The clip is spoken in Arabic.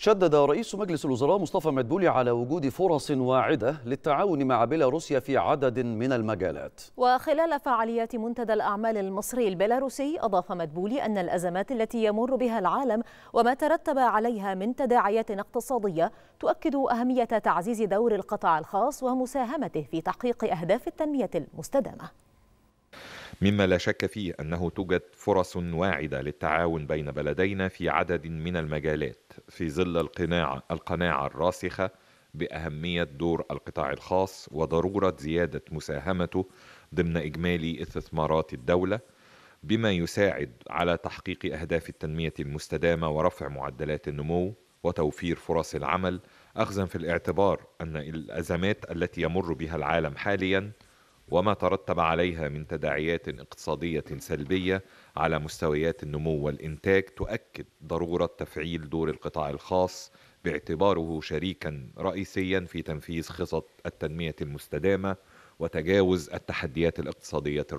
شدد رئيس مجلس الوزراء مصطفى مدبولي على وجود فرص واعدة للتعاون مع بيلاروسيا في عدد من المجالات وخلال فعاليات منتدى الأعمال المصري البيلاروسي أضاف مدبولي أن الأزمات التي يمر بها العالم وما ترتب عليها من تداعيات اقتصادية تؤكد أهمية تعزيز دور القطاع الخاص ومساهمته في تحقيق أهداف التنمية المستدامة مما لا شك فيه أنه توجد فرص واعدة للتعاون بين بلدينا في عدد من المجالات في ظل القناعة, القناعة الراسخة بأهمية دور القطاع الخاص وضرورة زيادة مساهمته ضمن إجمالي استثمارات الدولة بما يساعد على تحقيق أهداف التنمية المستدامة ورفع معدلات النمو وتوفير فرص العمل أخذا في الاعتبار أن الأزمات التي يمر بها العالم حالياً وما ترتب عليها من تداعيات اقتصادية سلبية على مستويات النمو والإنتاج تؤكد ضرورة تفعيل دور القطاع الخاص باعتباره شريكا رئيسيا في تنفيذ خطط التنمية المستدامة وتجاوز التحديات الاقتصادية الراهنة